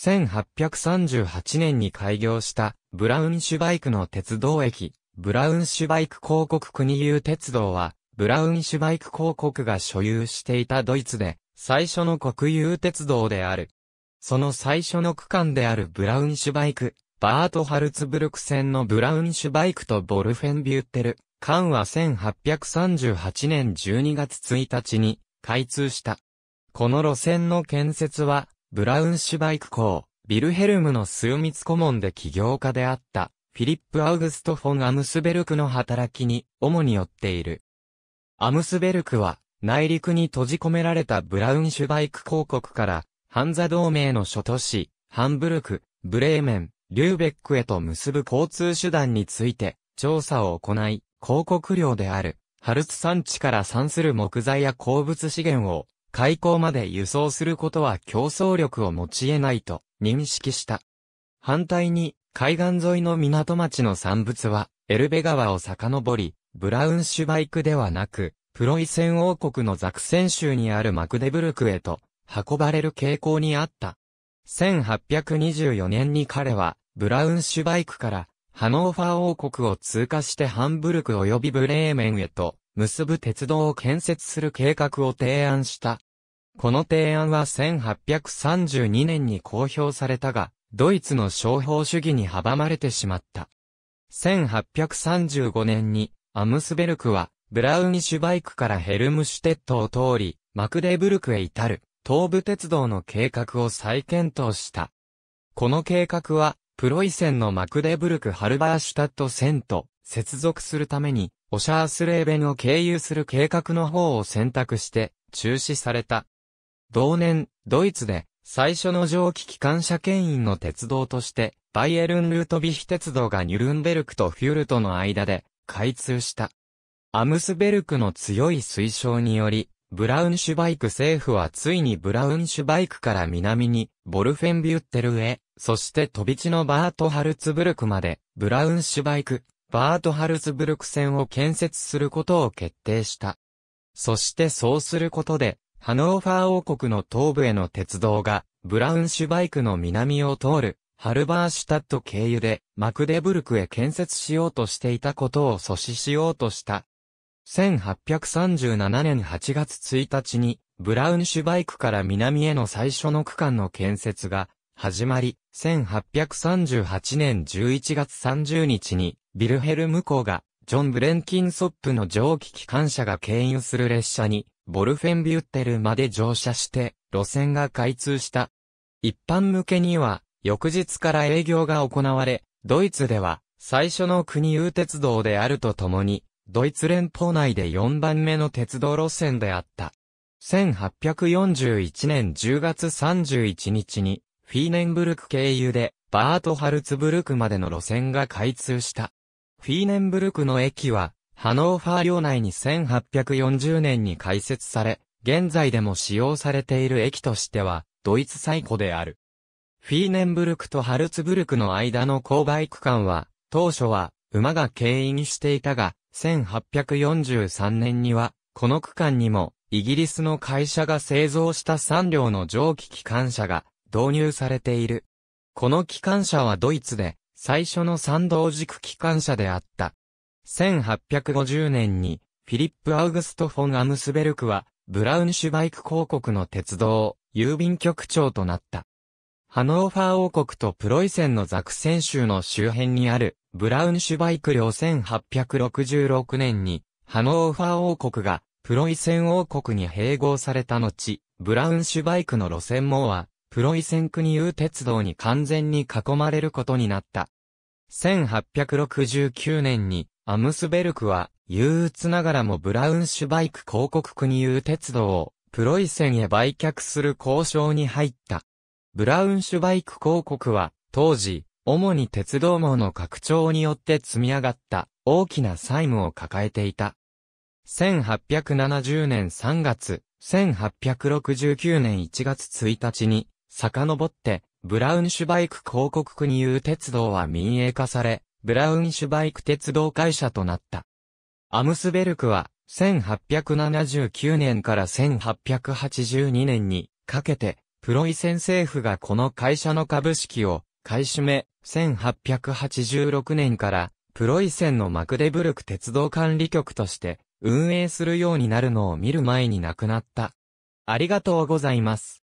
1838年に開業したブラウンシュバイクの鉄道駅、ブラウンシュバイク広告国有鉄道は、ブラウンシュバイク広告が所有していたドイツで、最初の国有鉄道である。その最初の区間であるブラウンシュバイク、バートハルツブルク線のブラウンシュバイクとボルフェンビュッテル、間は1838年12月1日に開通した。この路線の建設はブラウンシュバイク校、ビルヘルムの枢密顧問で起業家であった、フィリップ・アウグスト・フォン・アムスベルクの働きに、主によっている。アムスベルクは、内陸に閉じ込められたブラウンシュバイク公国から、ハンザ同盟の諸都市、ハンブルク、ブレーメン、リューベックへと結ぶ交通手段について、調査を行い、広告料である、ハルツ山地から産する木材や鉱物資源を、開港まで輸送することは競争力を持ち得ないと認識した。反対に、海岸沿いの港町の産物は、エルベ川を遡り、ブラウンシュバイクではなく、プロイセン王国のザクセン州にあるマクデブルクへと、運ばれる傾向にあった。1824年に彼は、ブラウンシュバイクから、ハノーファー王国を通過してハンブルク及びブレーメンへと、結ぶ鉄道を建設する計画を提案した。この提案は1832年に公表されたが、ドイツの商法主義に阻まれてしまった。1835年に、アムスベルクは、ブラウニシュバイクからヘルムシュテットを通り、マクデブルクへ至る、東部鉄道の計画を再検討した。この計画は、プロイセンのマクデブルク・ハルバーシュタット線と接続するために、オシャースレーベンを経由する計画の方を選択して中止された。同年、ドイツで最初の蒸気機関車牽引の鉄道として、バイエルン・ルートビヒ鉄道がニュルンベルクとフュルトの間で開通した。アムスベルクの強い推奨により、ブラウンシュバイク政府はついにブラウンシュバイクから南に、ボルフェンビュッテルへ、そして飛び地のバートハルツブルクまで、ブラウンシュバイク、バートハルズブルク線を建設することを決定した。そしてそうすることで、ハノーファー王国の東部への鉄道が、ブラウンシュバイクの南を通る、ハルバーシュタット経由で、マクデブルクへ建設しようとしていたことを阻止しようとした。1837年8月1日に、ブラウンシュバイクから南への最初の区間の建設が、始まり、1838年11月30日に、ビルヘルム港が、ジョン・ブレンキンソップの蒸気機関車が経由する列車に、ボルフェンビュッテルまで乗車して、路線が開通した。一般向けには、翌日から営業が行われ、ドイツでは、最初の国有鉄道であるとともに、ドイツ連邦内で4番目の鉄道路線であった。1841年10月31日に、フィーネンブルク経由で、バートハルツブルクまでの路線が開通した。フィーネンブルクの駅は、ハノーファー領内に1840年に開設され、現在でも使用されている駅としては、ドイツ最古である。フィーネンブルクとハルツブルクの間の勾配区間は、当初は馬が経営していたが、1843年には、この区間にも、イギリスの会社が製造した3両の蒸気機関車が導入されている。この機関車はドイツで、最初の三道軸機関車であった。1850年に、フィリップ・アウグスト・フォン・アムスベルクは、ブラウンシュバイク公国の鉄道、郵便局長となった。ハノーファー王国とプロイセンのザクセン州の周辺にある、ブラウンシュバイク領1866年に、ハノーファー王国が、プロイセン王国に併合された後、ブラウンシュバイクの路線網は、プロイセンクニウ鉄道に完全に囲まれることになった。1869年にアムスベルクは憂鬱ながらもブラウンシュバイク広告国有鉄道をプロイセンへ売却する交渉に入った。ブラウンシュバイク広告は当時主に鉄道網の拡張によって積み上がった大きな債務を抱えていた。1870年3月、1869年1月1日に遡って、ブラウンシュバイク広告国有鉄道は民営化され、ブラウンシュバイク鉄道会社となった。アムスベルクは、1879年から1882年にかけて、プロイセン政府がこの会社の株式を買い占め、1886年からプロイセンのマクデブルク鉄道管理局として運営するようになるのを見る前に亡くなった。ありがとうございます。